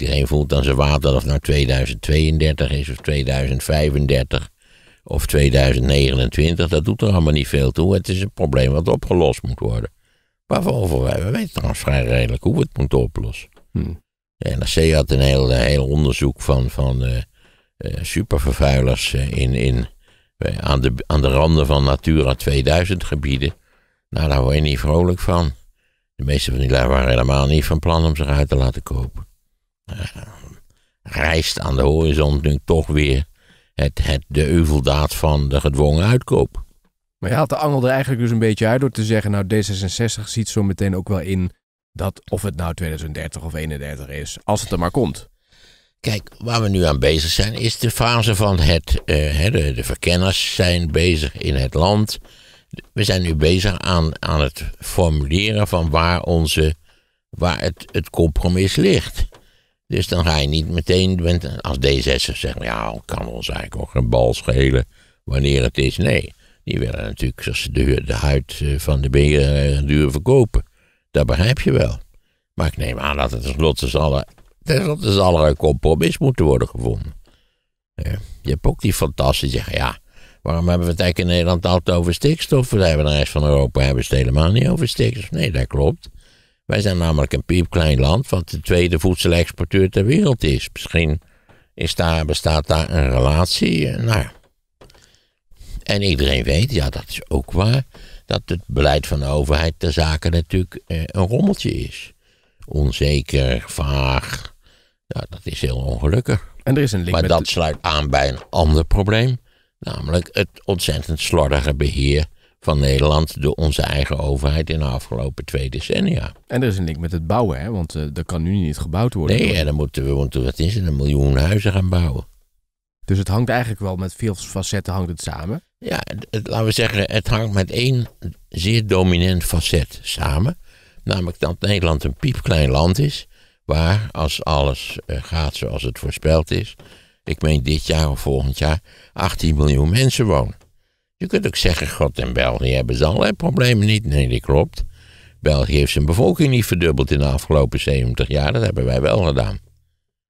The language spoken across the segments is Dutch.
Iedereen voelt dan zijn water dat of nou 2032 is of 2035 of 2029. Dat doet er allemaal niet veel toe. Het is een probleem wat opgelost moet worden. Waarvoor wij, we weten trouwens vrij redelijk hoe we het moeten oplossen. Hmm. De NRC had een heel, eh, heel onderzoek van, van eh, eh, supervervuilers in, in, aan, de, aan de randen van Natura 2000 gebieden. Nou, daar word je niet vrolijk van. De meeste van die lui waren helemaal niet van plan om zich uit te laten kopen. Eh, rijst aan de horizon nu toch weer het, het, de euveldaad van de gedwongen uitkoop. Maar je haalt de angel er eigenlijk dus een beetje uit door te zeggen, nou D66 ziet zo meteen ook wel in dat of het nou 2030 of 31 is, als het er maar komt. Kijk, waar we nu aan bezig zijn, is de fase van het. Eh, de, de, verkenners zijn bezig in het land. We zijn nu bezig aan, aan het formuleren van waar, onze, waar het, het compromis ligt. Dus dan ga je niet meteen, als D66 zeggen, nou ja, kan ons eigenlijk ook een bal schelen wanneer het is. Nee, die willen natuurlijk de, huid eh, van de beer eh, duur verkopen. Dat begrijp je wel. Maar ik neem aan dat het tenslotte zal, er een compromis moeten worden gevonden. Je hebt ook die fantastische, ja, waarom hebben we het eigenlijk in Nederland altijd over stikstof? We hebben de rest van Europa hebben het helemaal niet over stikstof. Nee, dat klopt. Wij zijn namelijk een piepklein land, wat de tweede voedselexporteur ter wereld is. Misschien is daar, bestaat daar een relatie. Eh, nou En iedereen weet, ja, dat is ook waar, dat het beleid van de overheid ter zake natuurlijk eh, een rommeltje is. Onzeker, vaag. Ja, dat is heel ongelukkig. En er is een link maar dat sluit aan bij een ander probleem, namelijk het ontzettend slordige beheer van Nederland door onze eigen overheid in de afgelopen twee decennia. En er is een link met het bouwen, hè? want uh, eh, er kan nu niet gebouwd worden. Nee, ja, dan moeten we, want wat is het, een miljoen huizen gaan bouwen. Dus het hangt eigenlijk wel met veel facetten hangt het samen? Ja, laten we zeggen, het hangt met één zeer dominant facet samen. Namelijk dat Nederland een piepklein land is, waar als alles eh, gaat zoals het voorspeld is, ik meen dit jaar of volgend jaar, 18 miljoen mensen wonen. Je kunt ook zeggen, God in België hebben ze allerlei problemen niet. Nee, dat klopt. België heeft zijn bevolking niet verdubbeld in de afgelopen 70 jaar. Dat hebben wij wel gedaan.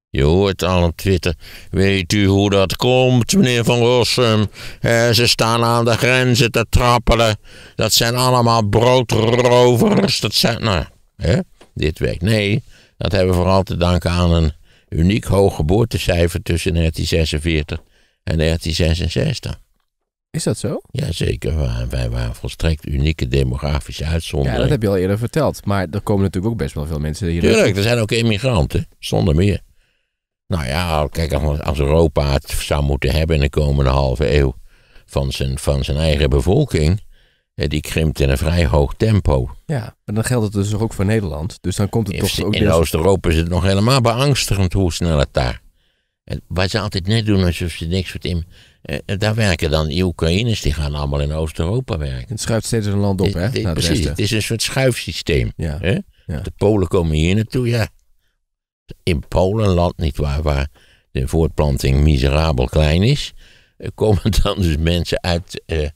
Je hoort al op Twitter. Weet u hoe dat komt, meneer Van Rossum? Eh, ze staan aan de grenzen te trappelen. Dat zijn allemaal broodrovers. Dat zijn. Nou, hè? dit werkt. Nee, dat hebben we vooral te danken aan een uniek hoog geboortecijfer tussen 1946 en 1966. Is dat zo? Jazeker, wij waren volstrekt unieke demografische uitzondering. Ja, dat heb je al eerder verteld. Maar er komen natuurlijk ook best wel veel mensen hier. Tuurlijk, er zijn ook immigranten, zonder meer. Nou ja, kijk, als Europa het zou moeten hebben in de komende halve eeuw van zijn, van zijn eigen bevolking, die krimpt in een vrij hoog tempo. Ja, maar dan geldt het dus ook voor Nederland. Dus dan komt het toch ook... In Oost-Europa is het nog helemaal beangstigend hoe snel het daar wat ze altijd net doen alsof ze niks voor in. Eh, daar werken dan die Oekraïners, die gaan allemaal in Oost-Europa werken. Het schuift steeds een land op, eh, hè? Eh, het, precies, het is een soort schuifsysteem. Hè? De Polen komen hier naartoe, ja. In Polen, een land niet waar, waar de voortplanting miserabel klein is, komen dan dus mensen uit, uh,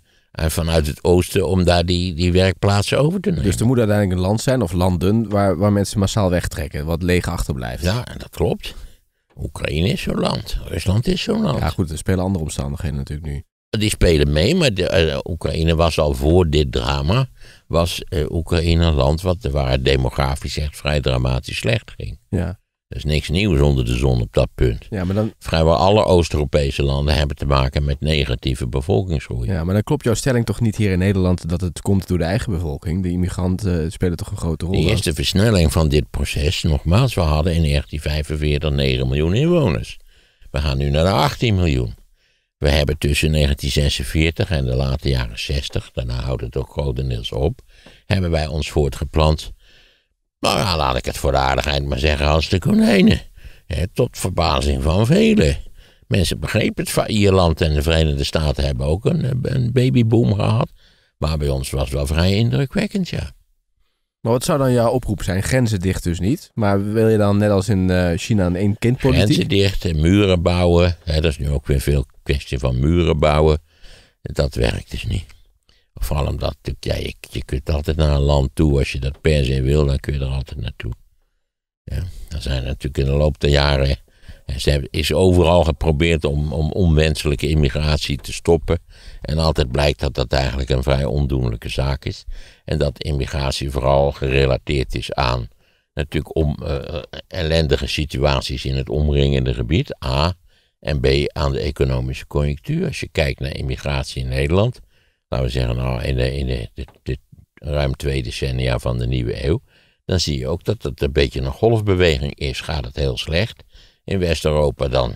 vanuit het oosten om daar die, die werkplaatsen over te nemen. Dus er moet uiteindelijk een land zijn, of landen, waar, waar mensen massaal wegtrekken, wat leeg achterblijft. Ja, dat klopt. Oekraïne is zo'n land. Rusland is zo'n land. Ja, goed, er spelen andere omstandigheden natuurlijk nu. Die spelen mee, maar de, eh, Oekraïne was al voor dit drama. Was eh, Oekraïne een land wat de demografisch echt vrij dramatisch slecht ging. Ja. Er is niks nieuws onder de zon op dat punt. Ja, maar dan... Vrijwel alle Oost-Europese landen hebben te maken met negatieve bevolkingsgroei. Ja, maar dan klopt jouw stelling toch niet hier in Nederland dat het komt door de eigen bevolking? De immigranten eh, spelen toch een grote rol? De eerste versnelling van dit proces, nogmaals, we hadden in 1945 9 miljoen inwoners. We gaan nu naar de 18 miljoen. We hebben tussen 1946 en de late jaren 60, daarna houdt het ook grotendeels op, hebben wij ons voortgeplant nou laat ik het voor de aardigheid maar zeggen als de konijnen. He, tot verbazing van velen. Mensen begrepen het. Van Ierland en de Verenigde Staten hebben ook een, babyboom gehad. Maar bij ons was het wel vrij indrukwekkend, ja. Maar wat zou dan jouw oproep zijn? Grenzen dicht dus niet. Maar wil je dan net als in eh, China een één kind politiek? Grenzen dicht en muren bouwen. He, dat is nu ook weer veel kwestie van muren bouwen. Dat werkt dus niet. Vooral omdat ja, je, kunt altijd naar een land toe. Als je dat per se wil, dan kun je er altijd naartoe. Ja, er zijn natuurlijk in de loop der jaren. Ze is overal geprobeerd om, om onwenselijke immigratie te stoppen. En altijd blijkt dat dat eigenlijk een vrij ondoenlijke zaak is. En dat immigratie vooral gerelateerd is aan natuurlijk om, eh, eh, ellendige situaties in het omringende gebied. A. En B. aan de economische conjunctuur. Als je kijkt naar immigratie in Nederland, laten we zeggen, nou, in, de, in ruim twee decennia van de nieuwe eeuw, dan zie je ook dat het een beetje een golfbeweging is. Gaat het heel slecht in West-Europa, dan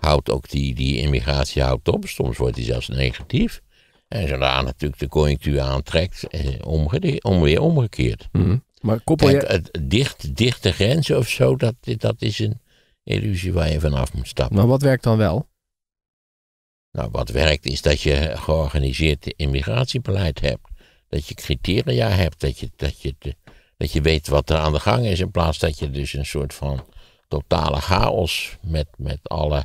houdt ook die, die immigratie houdt op. Soms wordt die zelfs negatief. En zodra natuurlijk de conjunctuur aantrekt, eh, omge weer omgekeerd. Mhm. Maar koppel je... het, dicht, dichte grenzen of zo, dat, dat is een illusie waar je vanaf moet stappen. Maar wat werkt dan wel? Nou, wat werkt is dat je georganiseerd immigratiebeleid hebt. Dat je criteria hebt, dat je, dat, je, dat je weet wat er aan de gang is. In plaats dat je dus een soort van totale chaos met, met alle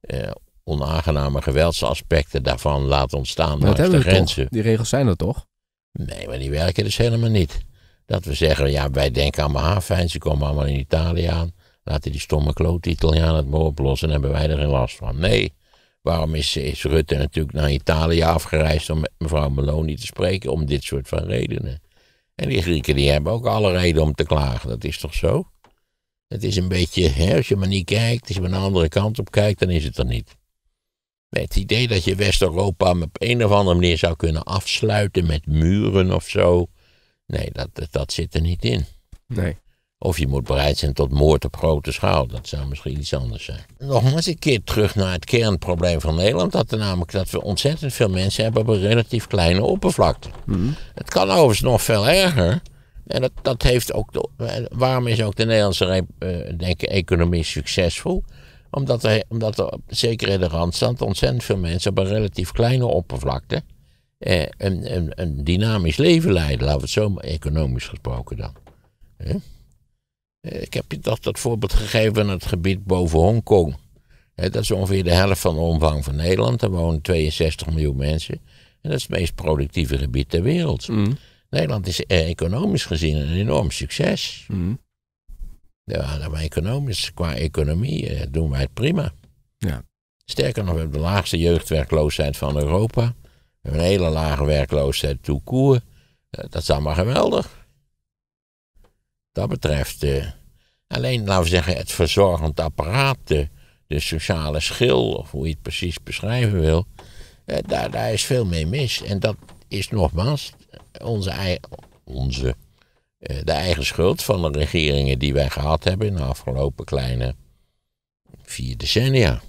eh, onaangename geweldsaspecten daarvan laat ontstaan. langs de grenzen. Die regels zijn er toch? Nee, maar die werken dus helemaal niet. Dat we zeggen, ja, wij denken aan ah, fijn, ze komen allemaal in Italië aan. Laten die stomme klote Italianen het maar oplossen, dan hebben wij er geen last van. Nee, Waarom is, Rutte natuurlijk naar Italië afgereisd om met mevrouw Meloni te spreken? Om dit soort van redenen. En die Grieken die hebben ook alle reden om te klagen, dat is toch zo? Het is een beetje, hè, als je maar niet kijkt, als je maar naar de andere kant op kijkt, dan is het er niet. het idee dat je West-Europa op een of andere manier zou kunnen afsluiten met muren of zo, nee, dat, dat zit er niet in. Nee. Of je moet bereid zijn tot moord op grote schaal. Dat zou misschien iets anders zijn. Nogmaals een keer terug naar het kernprobleem van Nederland. Dat er namelijk dat we ontzettend veel mensen hebben op een relatief kleine oppervlakte. Hmm. Het kan overigens nog veel erger. En dat, dat heeft ook waarom is ook de Nederlandse eh, denk, economie succesvol? Omdat er, omdat er, zeker in de randstand, ontzettend veel mensen op een relatief kleine oppervlakte eh, een, een, een dynamisch leven leiden. Laten we het zo maar economisch gesproken dan. Eh, ik heb je toch dat voorbeeld gegeven van het gebied boven Hongkong. Dat is ongeveer de helft van de omvang van Nederland. Daar wonen 62 miljoen mensen. En dat is het meest productieve gebied ter wereld. Mm. Nederland is eh, economisch gezien een enorm succes. Mm. Ja, nou, maar economisch, qua economie eh, doen wij het prima. Ja. Sterker nog, we hebben de laagste jeugdwerkloosheid van Europa. We hebben een hele lage werkloosheid toekoe. Dat is allemaal geweldig dat betreft. Eh, alleen, laten we zeggen, het verzorgend apparaat, eh, de, sociale schil, of hoe je het precies beschrijven wil, eh, daar, daar is veel mee mis. En dat is nogmaals onze, onze de eigen schuld van de regeringen die wij gehad hebben in de afgelopen kleine vier decennia.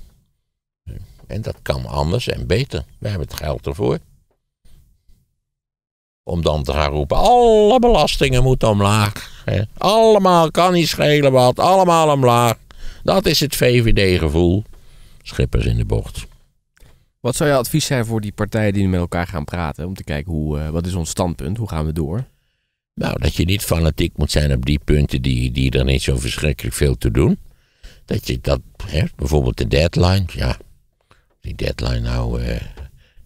En dat kan anders en beter. We hebben het geld ervoor. Om dan te gaan roepen, alle belastingen moeten omlaag. Allemaal, kan niet schelen wat, allemaal omlaag. Dat is het VVD-gevoel. Schippers in de bocht. Wat zou je advies zijn voor die partijen die nu met elkaar gaan praten? Om te kijken, hoe, eh, wat is ons standpunt? Hoe gaan we door? Nou, dat je niet fanatiek moet zijn op die punten die, die er niet zo verschrikkelijk veel te doen. Dat je dat, hè, bijvoorbeeld de deadline, ja. Die deadline nou, eh,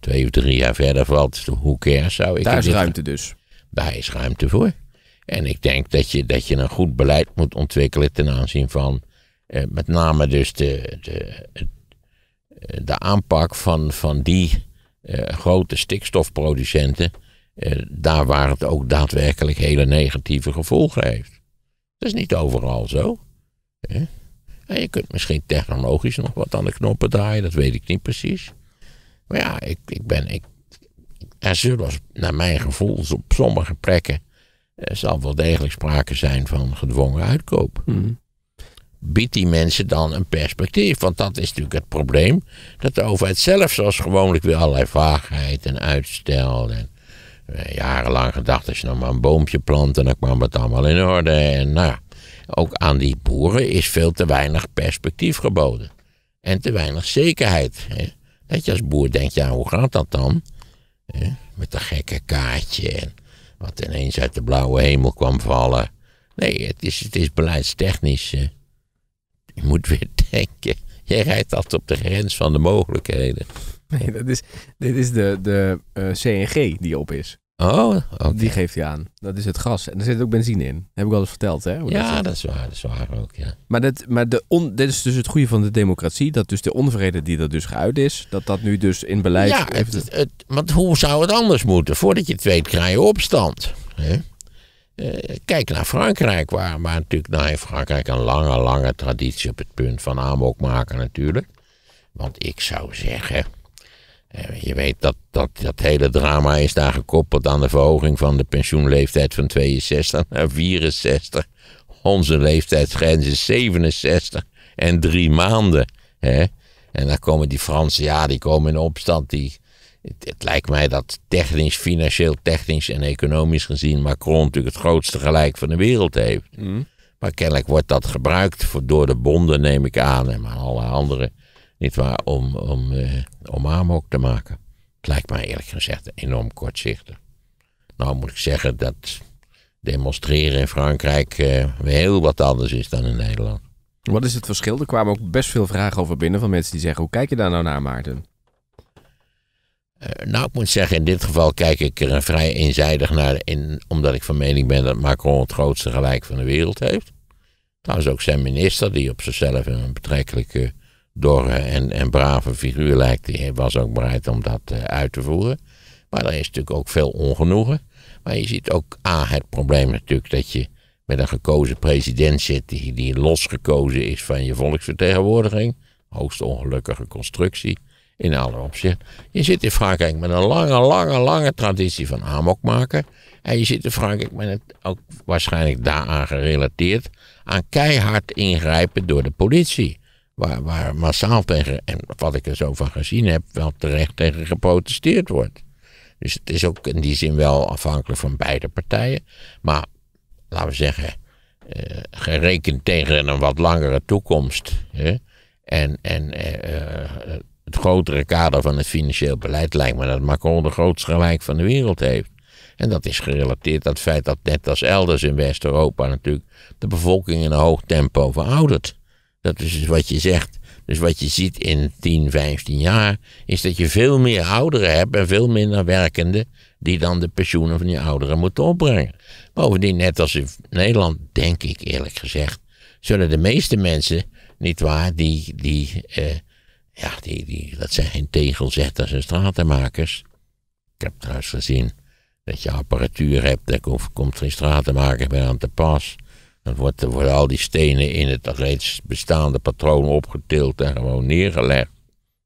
twee of drie jaar verder valt, hoe care zou ik... Daar is ruimte dus. Daar is ruimte voor. En ik denk dat je, dat je een goed beleid moet ontwikkelen ten aanzien van eh, met name dus de, de, eh, de aanpak van, van die eh, grote stikstofproducenten, eh, daar waar het ook daadwerkelijk hele negatieve gevolgen heeft. Dat is niet overal zo. En je kunt misschien technologisch nog wat aan de knoppen draaien, dat weet ik niet precies. Maar ja, ik, ik ben. Ik, er zullen, naar mijn gevoel, op sommige plekken. Eh, zal wel degelijk sprake zijn van gedwongen uitkoop. Bied hmm. Biedt die mensen dan een perspectief? Want dat is natuurlijk het probleem. Dat de overheid zelf, zoals gewoonlijk, weer allerlei vaagheid en uitstel. En eh, jarenlang gedacht, als je nou maar een boompje plant, en dan kwam het allemaal in orde. En nou ja, ook aan die boeren is veel te weinig perspectief geboden. En te weinig zekerheid. Hè? als boer denkt, ja, hoe gaat dat dan? met dat gekke kaartje en wat ineens uit de blauwe hemel kwam vallen. Nee, het is, het is beleidstechnisch. Eh, je moet weer denken. Je rijdt altijd op de grens van de mogelijkheden. Nee, dat is, dit is de, de eh, CNG die op is. Oh, Die geeft hij aan. Dat is het gas. En er zit ook benzine in. heb ik al eens verteld, hè? ja, dat, dat, is waar. Dat is waar ook, ja. Maar, dat, maar de on, dit is dus het goede van de democratie. Dat dus de onvrede die er dus geuit is, dat dat nu dus in beleid... Ja, het, het, want hoe zou het anders moeten? Voordat je het weet krijg je opstand. Hè? Eh, kijk naar Frankrijk, waar, waar natuurlijk nou, in Frankrijk een lange, lange traditie op het punt van aanbok maken natuurlijk. Want ik zou zeggen eh, je weet dat, dat dat hele drama is daar gekoppeld aan de verhoging van de pensioenleeftijd van 62 naar 64. Onze leeftijdsgrens is 67 en drie maanden. Hè? En dan komen die Fransen, ja, die komen in opstand. Die, het, lijkt mij dat technisch, financieel, technisch en economisch gezien Macron natuurlijk het grootste gelijk van de wereld heeft. Mm. Maar kennelijk wordt dat gebruikt voor, door de bonden, neem ik aan, en maar alle anderen. Niet waar, om, om, eh, om ook te maken. Het lijkt mij eerlijk gezegd enorm kortzichtig. Nou moet ik zeggen dat demonstreren in Frankrijk eh, heel wat anders is dan in Nederland. Wat is het verschil? Er kwamen ook best veel vragen over binnen van mensen die zeggen: hoe kijk je daar nou naar, Maarten? Eh, nou, ik moet zeggen, in dit geval kijk ik er vrij eenzijdig naar, in, omdat ik van mening ben dat Macron het grootste gelijk van de wereld heeft. Trouwens ook zijn minister, die op zichzelf een betrekkelijke dorre en, en brave figuur lijkt, hij was ook bereid om dat eh, uit te voeren. Maar er is natuurlijk ook veel ongenoegen. Maar je ziet ook, A, het probleem natuurlijk dat je met een gekozen president zit die, die losgekozen is van je volksvertegenwoordiging. Hoogst ongelukkige constructie in alle opzichten. Je zit in Frankrijk met een lange, lange, lange traditie van amok maken. En je zit in Frankrijk met het ook waarschijnlijk daaraan gerelateerd aan keihard ingrijpen door de politie. Waar, massaal tegen, en wat ik er zo van gezien heb, wel terecht tegen geprotesteerd wordt. Dus het is ook in die zin wel afhankelijk van beide partijen. Maar laten we zeggen, eh, gerekend tegen een wat langere toekomst. Hè? En, en eh, eh, het grotere kader van het financieel beleid lijkt me dat Macron de grootste gelijk van de wereld heeft. En dat is gerelateerd aan het feit dat net als elders in West-Europa natuurlijk de bevolking in een hoog tempo veroudert. Dat is dus wat je zegt. Dus wat je ziet in 10, 15 jaar, is dat je veel meer ouderen hebt en veel minder werkenden die dan de pensioenen van je ouderen moeten opbrengen. Bovendien, net als in Nederland, denk ik eerlijk gezegd, zullen de meeste mensen, niet waar, die, die, eh, ja, die, die, dat zijn geen tegelzetters en stratenmakers. Ik heb trouwens gezien dat je apparatuur hebt, daar komt, komt geen stratenmaker bij aan te pas. Dan wordt er vooral die stenen in het reeds bestaande patroon opgetild en gewoon neergelegd.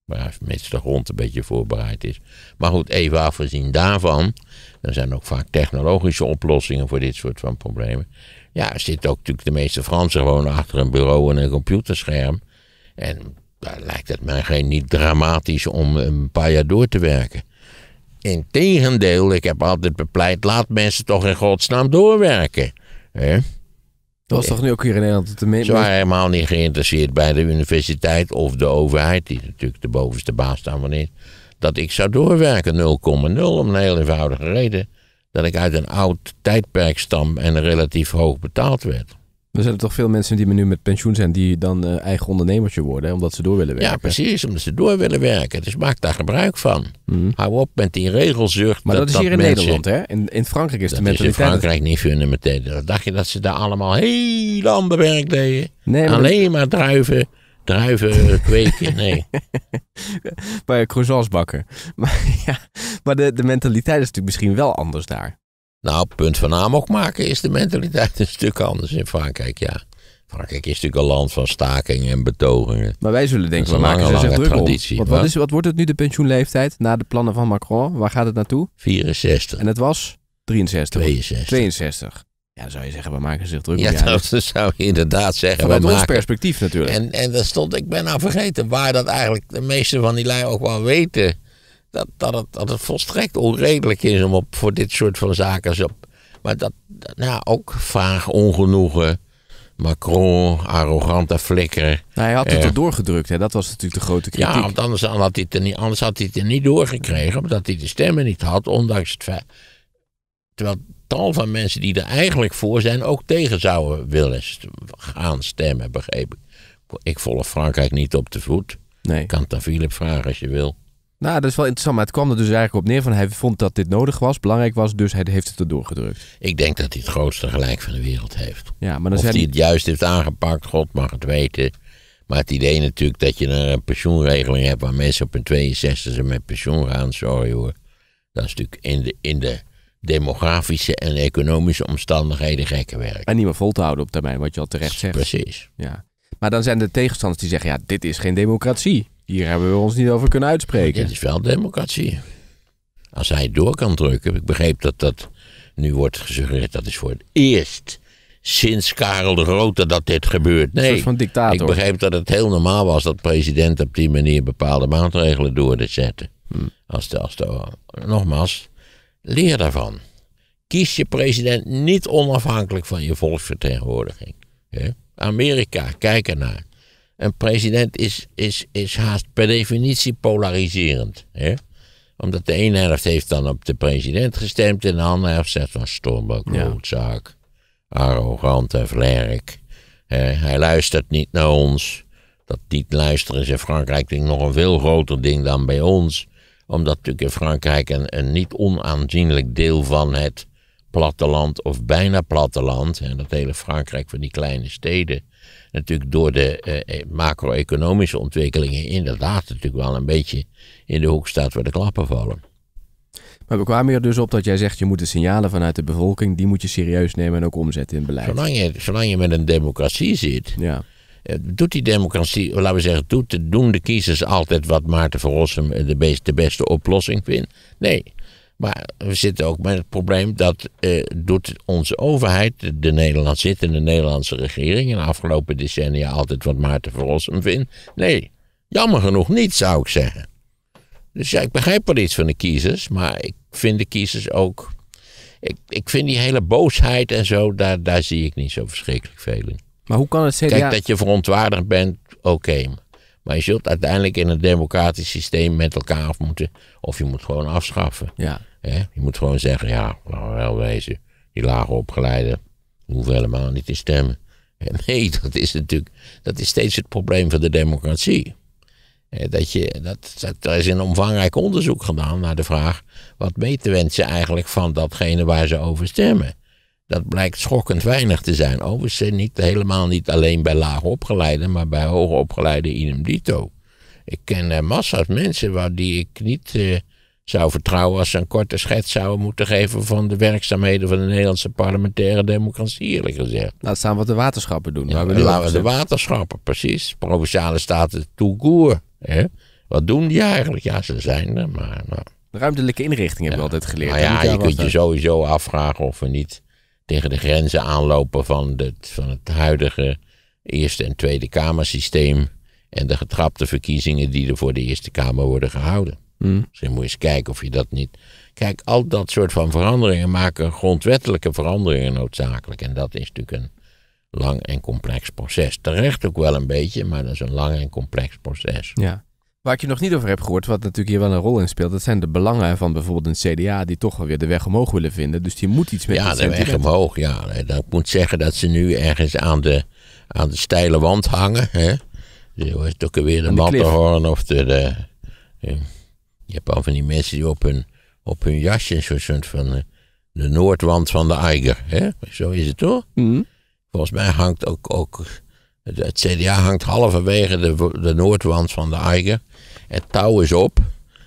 Maar mits de grond een beetje voorbereid is. Maar goed, even afgezien daarvan. Er zijn ook vaak technologische oplossingen voor dit soort van problemen. Ja, er zitten ook natuurlijk de meeste Fransen gewoon achter een bureau en een computerscherm. En daar lijkt het mij geen niet dramatisch om een paar jaar door te werken. Integendeel, ik heb altijd bepleit, laat mensen toch in godsnaam doorwerken. hè? Dat was toch nu ook hier in Nederland? Te Ze waren helemaal niet geïnteresseerd bij de universiteit of de overheid, die natuurlijk de bovenste baas daarvan is, dat ik zou doorwerken 0,0 om een heel eenvoudige reden. Dat ik uit een oud tijdperk stam en relatief hoog betaald werd. Er zijn er toch veel mensen die nu met pensioen zijn, die dan eh, eigen ondernemertje worden, omdat ze door willen werken. Ja, precies, omdat ze door willen werken. Dus maak daar gebruik van. Mhm. Hou op met die regelzucht. Maar dat, is hier in Nederland, hè? In, in Frankrijk is dat de mentaliteit. Is in Frankrijk niet fundamenteel. Dacht je dat ze daar allemaal heel ander werk deden? Nee, Alleen maar druiven druiven kweken, nee. Bij croissants bakken. Maar, ja, maar de, de mentaliteit is natuurlijk misschien wel anders daar. Nou, punt van naam ook maken is de mentaliteit een stuk anders in Frankrijk, ja. Frankrijk is natuurlijk een land van stakingen en betogingen. Maar wij zullen denken, we maken ze zich druk traditie, Wat, is, wat wordt het nu, de pensioenleeftijd, na de plannen van Macron? Waar gaat het naartoe? 64. En het was? 63. 62. Ja, zou je zeggen, we maken zich druk om. Ja, dat zou je inderdaad zeggen. Vanuit we ons maken. perspectief natuurlijk. En, en dat stond, ik ben nou vergeten waar dat eigenlijk de meeste van die lijnen ook wel weten dat, dat, het, dat volstrekt onredelijk is om op, voor dit soort van zaken. maar dat, nou, ook vaag ongenoegen. Macron, arrogante flikker. Nou, hij had het eh. er doorgedrukt, hè? dat was natuurlijk de grote kritiek. Ja, want anders had hij het er niet, anders had hij het er niet doorgekregen, omdat hij de stemmen niet had, ondanks het feit. Terwijl tal van mensen die er eigenlijk voor zijn ook tegen zouden willen gaan stemmen, begreep ik. Ik volg Frankrijk niet op de voet. Nee. Ik kan het aan Philip vragen als je wil. Nou, dat is wel interessant, maar het kwam er dus eigenlijk op neer van hij vond dat dit nodig was, belangrijk was, dus hij heeft het erdoor gedrukt. Ik denk dat hij het grootste gelijk van de wereld heeft. Ja, maar dan hij het juist heeft aangepakt, God mag het weten. Maar het idee natuurlijk dat je een pensioenregeling hebt waar mensen op een 62 met pensioen gaan, sorry hoor. Dat is natuurlijk in de, in de demografische en economische omstandigheden gekke werk. En niet meer vol te houden op termijn, wat je al terecht zegt. Precies. Ja. Maar dan zijn er tegenstanders die zeggen, ja, dit is geen democratie. Hier hebben we ons niet over kunnen uitspreken. Dit is wel democratie. Als hij door kan drukken. Ik begreep dat dat nu wordt gesuggereerd. Dat is voor het eerst sinds Karel de Grote dat dit gebeurt. Nee, dictator. ik begreep dat het heel normaal was dat president op die manier bepaalde maatregelen door te zetten. Hmm. Als de, als nogmaals, leer daarvan. Kies je president niet onafhankelijk van je volksvertegenwoordiging. Amerika, kijk ernaar. Een president is, is, is haast per definitie polariserend. Hè? Omdat de ene helft heeft dan op de president gestemd en de andere helft zegt van Stormbok, noodzaak, ja. arrogant en vlerk. Hij luistert niet naar ons. Dat niet luisteren is in Frankrijk denk nog een veel groter ding dan bij ons. Omdat natuurlijk in Frankrijk een, een niet onaanzienlijk deel van het platteland of bijna platteland, en dat hele Frankrijk van die kleine steden, natuurlijk door de eh, eh, macro-economische ontwikkelingen inderdaad natuurlijk wel een beetje in de hoek staat waar de klappen vallen. Maar we kwamen er dus op dat jij zegt, je moet de signalen vanuit de bevolking, die moet je serieus nemen en ook omzetten in beleid. Zolang je, zolang je met een democratie zit, ja. Eh, doet die democratie, laten we zeggen, doet, doen de kiezers altijd wat Maarten van eh, de, de beste oplossing vindt? Nee, maar we zitten ook met het probleem dat eh, doet onze overheid, de Nederland de Nederlandse regering, in de afgelopen decennia altijd wat Maarten Verrossum vindt. Nee, jammer genoeg niet, zou ik zeggen. Dus ja, ik begrijp wel iets van de kiezers, maar ik vind de kiezers ook. Ik, ik vind die hele boosheid en zo, daar, daar zie ik niet zo verschrikkelijk veel in. Maar hoe kan het CDA... Kijk, dat je verontwaardigd bent, oké. Maar je zult uiteindelijk in een democratisch systeem met elkaar af moeten. Of je moet gewoon afschaffen. Ja. Je moet gewoon zeggen, ja, laten we wel wezen. Die lage opgeleiden hoeven helemaal niet te stemmen. nee, dat is natuurlijk dat is steeds het probleem van de democratie. Dat je, dat, dat, er is een omvangrijk onderzoek gedaan naar de vraag wat mee te wensen eigenlijk van datgene waar ze over stemmen. Dat blijkt schokkend weinig te zijn. Overigens niet, helemaal niet alleen bij laag opgeleide, maar bij hoogopgeleide opgeleide idem dito. Ik ken eh, massa's mensen waar die ik niet eh, zou vertrouwen als ze een korte schets zouden moeten geven van de werkzaamheden van de Nederlandse parlementaire democratie, eerlijk gezegd. Laat staan wat de waterschappen doen. Ja, laten de waterschappen, precies. Provinciale staten toegoer. Wat doen die eigenlijk? Ja, ze zijn er, maar. Nou. Ruimtelijke inrichting hebben ja. we altijd geleerd. ja, je kunt je sowieso afvragen of we niet tegen de grenzen aanlopen van het, van het huidige Eerste en Tweede Kamersysteem. En de getrapte verkiezingen die er voor de Eerste Kamer worden gehouden. Hmm. Misschien dus moet eens kijken of je dat niet. Kijk, al dat soort van veranderingen maken grondwettelijke veranderingen noodzakelijk. En dat is natuurlijk een lang en complex proces. Terecht ook wel een beetje, maar dat is een lang en complex proces. Ja. Waar ik je nog niet over heb gehoord, wat natuurlijk hier wel een rol in speelt, dat zijn de belangen van bijvoorbeeld een CDA die toch wel weer de weg omhoog willen vinden. Dus die moet iets met Ja, de weg omhoog, ja. Dan moet zeggen dat ze nu ergens aan de, aan de steile wand hangen. Hè? Dus het ook weer de Matterhorn of de, eh, Je hebt al van die mensen die op hun, op hun jasje een soort van eh, de, noordwand van de Eiger. Hè? Zo is het toch? Mhm. Volgens mij hangt ook, ook het CDA hangt halverwege de, de noordwand van de Eiger. Het touw is op.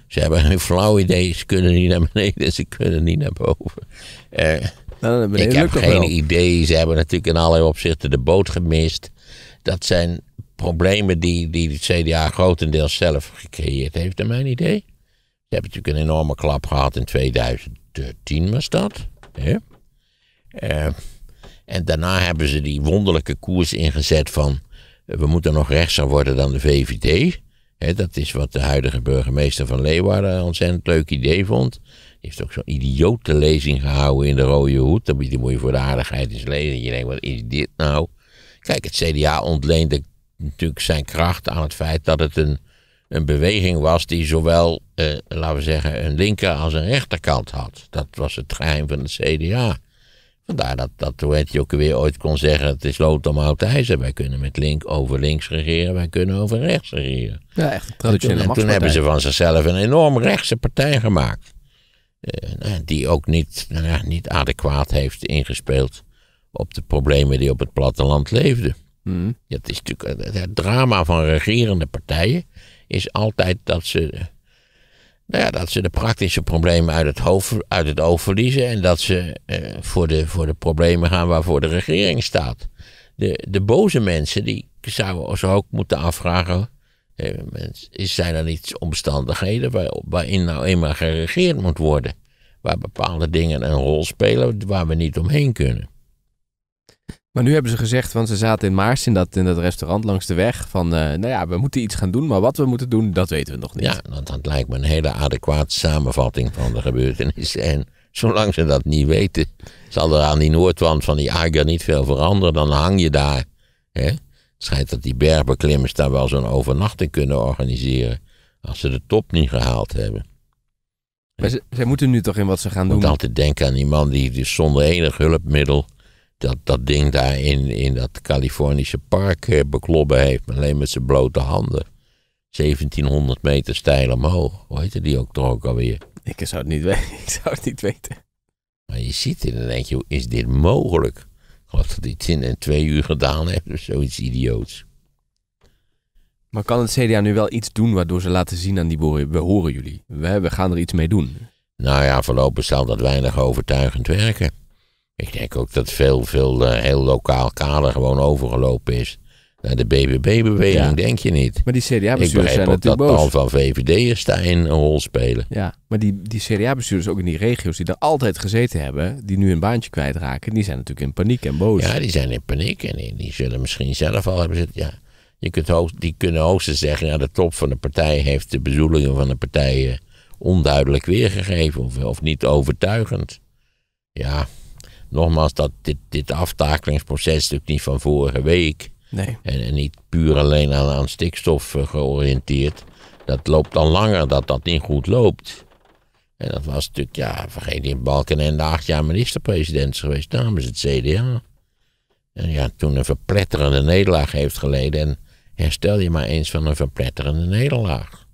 Ze hebben geen flauw idee. Ze kunnen niet naar beneden, ze kunnen niet naar boven. Uh, ik heb geen idee. Ze hebben natuurlijk in allerlei opzichten de boot gemist. Dat zijn problemen die, die het CDA grotendeels zelf gecreëerd heeft, naar mijn idee. Ze hebben natuurlijk een enorme klap gehad in 2010, was dat. Ja. En daarna hebben ze die wonderlijke koers ingezet van eh, we moeten nog rechtser worden dan de VVD. dat is wat de huidige burgemeester van Leeuwarden een ontzettend leuk idee vond. Hij heeft ook zo'n idiote lezing gehouden in de Rode Hoed. Dan moet je voor de aardigheid eens lezen. Je denkt, wat is dit nou? Kijk, het CDA ontleende natuurlijk zijn kracht aan het feit dat het een, een beweging was die zowel, eh, laten we zeggen, een linker als een rechterkant had. Dat was het geheim van het CDA. Vandaar dat, dat je ook weer ooit kon zeggen: het is lood om oud ijzer. Wij kunnen met link over links regeren, wij kunnen over rechts regeren. Ja, echt traditionele en toen, hebben ze van zichzelf een enorm rechtse partij gemaakt. Eh, nou, die ook niet, nou niet adequaat heeft ingespeeld op de problemen die op het platteland leefden. Hmm. is natuurlijk, het drama van regerende partijen is altijd dat ze nou ja, dat ze de praktische problemen uit het, hoofd, uit het oog verliezen en dat ze eh, voor, de, voor de problemen gaan waarvoor de regering staat. De, de boze mensen, die zouden ons ook moeten afvragen, eh, zijn er niet omstandigheden waar, waarin nou eenmaal geregeerd moet worden? Waar bepaalde dingen een rol spelen waar we niet omheen kunnen. Maar nu hebben ze gezegd, want ze zaten in Maars in dat, in dat restaurant langs de weg. Van, eh, nou ja, we moeten iets gaan doen, maar wat we moeten doen, dat weten we nog niet. Ja, want dat lijkt me een hele adequate samenvatting van de gebeurtenissen. En zolang ze dat niet weten, zal er aan die noordwand van die Ager niet veel veranderen. Dan hang je daar. Hè? Het schijnt dat die bergbeklimmers daar wel zo'n overnachting kunnen organiseren. Als ze de top niet gehaald hebben. Maar ze, moeten nu toch in wat ze gaan doen? Ik moet altijd denken aan die man die dus zonder enig hulpmiddel dat, dat ding daar in, in dat Californische park eh, beklobben heeft, maar alleen met zijn blote handen. 1700 meter steil omhoog. Hoe heette die ook toch ook alweer? Ik zou het niet, weten. ik zou het niet weten. Maar je ziet in en eentje, denk je, is dit mogelijk? Ik geloof dat dit in eh, twee uur gedaan heeft of zoiets idioots. Maar kan het CDA nu wel iets doen waardoor ze laten zien aan die boeren, we horen jullie, we, we gaan er iets mee doen? Nou ja, voorlopig zal dat weinig overtuigend werken. Ik denk ook dat veel, veel eh, heel lokaal kader gewoon overgelopen is naar de BBB-beweging, denk je niet? Maar die CDA-bestuurders zijn natuurlijk dat boos. dat al van VVD'ers daarin een rol spelen. Ja, maar die, die CDA-bestuurders ook in die regio's die er altijd gezeten hebben... die nu een baantje kwijtraken, die zijn natuurlijk in paniek en boos. Ja, die zijn in paniek en die, zullen misschien zelf al hebben zitten... Ja, je kunt die kunnen hoogstens zeggen, ja, de top van de partij heeft de bedoelingen van de partijen onduidelijk weergegeven of, of niet overtuigend. Ja, nogmaals, dat dit, dit aftakelingsproces natuurlijk niet van vorige week. Nee. En, en, niet puur alleen aan, stikstof eh, georiënteerd. Dat loopt al langer dat dat niet goed loopt. En dat was natuurlijk, ja, vergeet niet, Balkenende acht jaar minister-president geweest namens het CDA. En ja, toen een verpletterende nederlaag heeft geleden. En herstel je maar eens van een verpletterende nederlaag.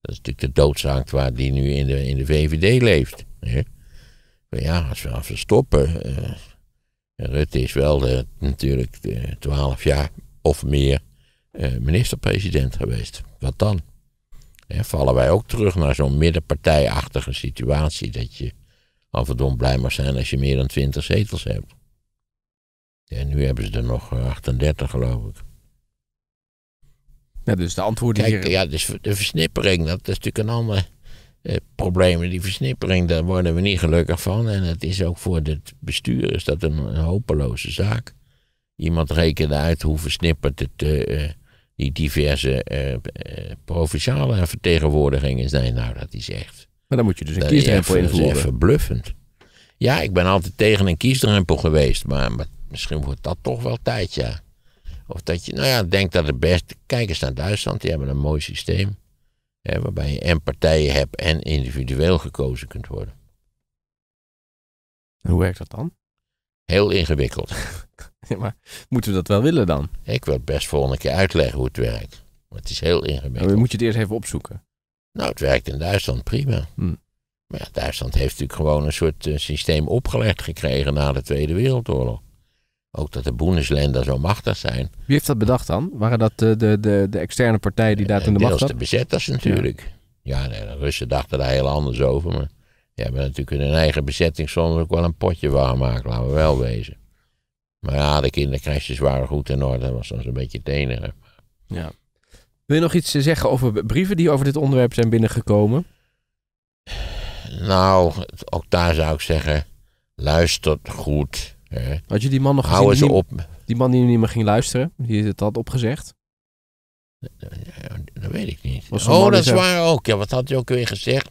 Dat is natuurlijk de doodzaak waar die nu in de, in de VVD leeft. Hè? ja, als we, als stoppen. Eh, Rutte is wel de, natuurlijk twaalf jaar of meer uh, minister-president geweest. Wat dan? vallen wij ook terug naar zo'n middenpartijachtige situatie dat je en toe blij mag zijn als je meer dan twintig zetels hebt. En nu hebben ze er nog 38 geloof ik. Ja, dus de antwoorden Kijk, Ja, dus de versnippering, dat is natuurlijk een ander... Eh, problemen, die versnippering, daar worden we niet gelukkig van. En het is ook voor het bestuur is dat een, hopeloze zaak. Iemand rekende uit hoe versnipperd het, eh, eh, die diverse provinciale vertegenwoordigingen zijn. Nou, dat is echt. Maar dan moet je dus een kiesdrempel invoeren. Dat is verbluffend. Ja, ik ben altijd tegen een kiesdrempel geweest, maar, misschien wordt dat toch wel tijd, ja. Of dat je, nou ja, denkt dat het best. Kijk eens naar Duitsland, die hebben een mooi systeem waarbij je en partijen hebt en individueel gekozen kunt worden. Hoe werkt dat dan? Heel ingewikkeld. maar moeten we dat wel willen dan? Ik wil het best volgende keer uitleggen hoe het werkt. Maar het is heel nou, ingewikkeld. Maar moet je het eerst even opzoeken? Nou, het werkt in Duitsland prima. Hmm. Maar Duitsland heeft natuurlijk gewoon een soort eh, systeem opgelegd gekregen na de Tweede Wereldoorlog. Ook dat de Bundesländer zo machtig zijn. Wie heeft dat bedacht dan? Waren dat de, de, de, de externe partijen die daar eh, in de macht zaten? de bezetters natuurlijk. Ja, nee, de Russen dachten daar heel anders over. Maar die hebben natuurlijk hun eigen bezetting ook wel een potje warm maken, laten we wel wezen. Maar ja, de kinderkrasjes waren goed in orde. Dat was soms een beetje het enige. Ja. Wil je nog iets eh, zeggen over brieven die over dit onderwerp zijn binnengekomen? Nou, ook daar zou ik zeggen, luister goed had je die man nog gezien? Houden ze die, op. Die man die niet meer ging luisteren, die het had opgezegd. Dat weet ik niet. Oh, dat is waar ook. Ja, wat had hij ook weer gezegd?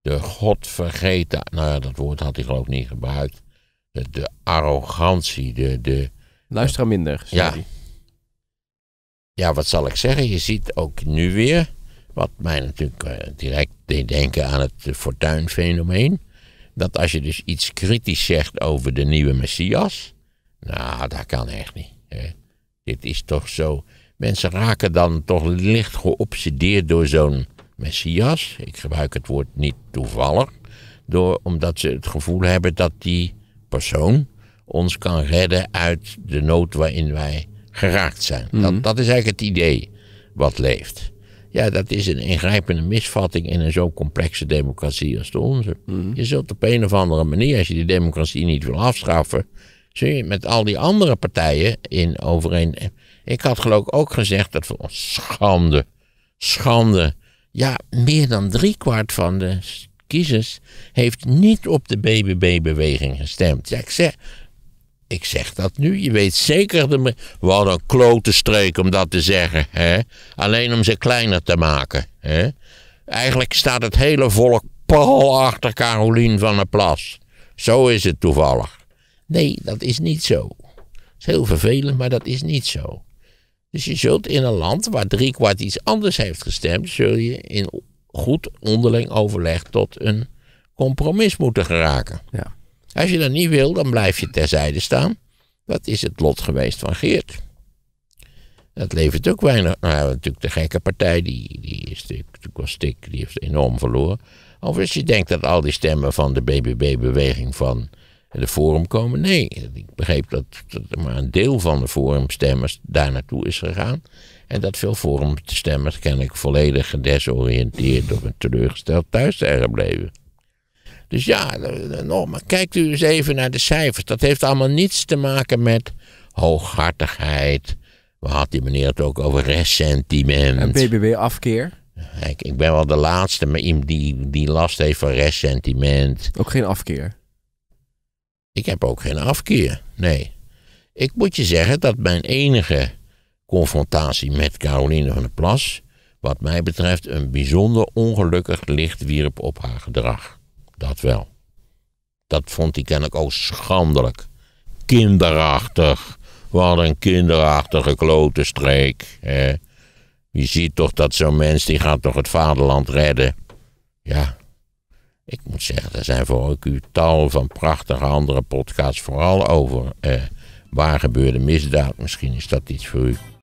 De godvergeten. Nou ja, dat woord had hij geloof ik niet gebruikt. De, arrogantie, de. de Luisteren minder. Ja. Ja, wat zal ik zeggen? Je ziet ook nu weer. Wat mij natuurlijk eh, direct deed denken aan het eh, fortuinfenomeen dat als je dus iets kritisch zegt over de nieuwe Messias, nou, dat kan echt niet. Hè. Dit is toch zo. Mensen raken dan toch licht geobsedeerd door zo'n Messias. Ik gebruik het woord niet toevallig. Door, omdat ze het gevoel hebben dat die persoon ons kan redden uit de nood waarin wij geraakt zijn. dat, mhm. dat is eigenlijk het idee wat leeft. Ja, dat is een ingrijpende misvatting in een zo complexe democratie als de onze. Mhm. Je zult op een of andere manier, als je die democratie niet wil afschaffen, zul je met al die andere partijen in overeen. Ik had geloof ik ook gezegd dat voor ons schande, schande. Ja, meer dan driekwart van de kiezers heeft niet op de BBB-beweging gestemd. Ja, ik zeg, ik zeg dat nu. Je weet zeker. Wat een klote streek om dat te zeggen. Hè? Alleen om ze kleiner te maken. Hè? Eigenlijk staat het hele volk pal achter Carolien van der Plas. Zo is het toevallig. Nee, dat is niet zo. Dat is heel vervelend, maar dat is niet zo. Dus je zult in een land waar driekwart iets anders heeft gestemd, zul je in goed onderling overleg tot een compromis moeten geraken. Ja. Als je dat niet wil, dan blijf je terzijde staan. Dat is het lot geweest van Geert. Dat levert ook weinig. Nou, natuurlijk de gekke partij, die, die is natuurlijk was stik, die heeft enorm verloren. als je denkt dat al die stemmen van de BBB-beweging van de Forum komen. Nee, ik begreep dat, dat maar een deel van de Forum-stemmers daar naartoe is gegaan. En dat veel ken kennelijk volledig gedesoriënteerd of teleurgesteld thuis zijn gebleven. Dus ja, nog maar kijkt u eens even naar de cijfers. Dat heeft allemaal niets te maken met hooghartigheid. We had die meneer het ook over ressentiment. Een BBB-afkeer? Ik, ik, ben wel de laatste maar die, die last heeft van ressentiment. Ook geen afkeer? Ik heb ook geen afkeer, nee. Ik moet je zeggen dat mijn enige confrontatie met Caroline van der Plas... wat mij betreft een bijzonder ongelukkig licht wierp op haar gedrag dat wel. Dat vond hij kennelijk ook schandelijk. Kinderachtig. Wat een kinderachtige klote streek. Hè? Je ziet toch dat zo'n mens die gaat toch het vaderland redden. Ja, ik moet zeggen, er zijn voor u tal van prachtige andere podcasts, vooral over eh, waar gebeurde misdaad. Misschien is dat iets voor u.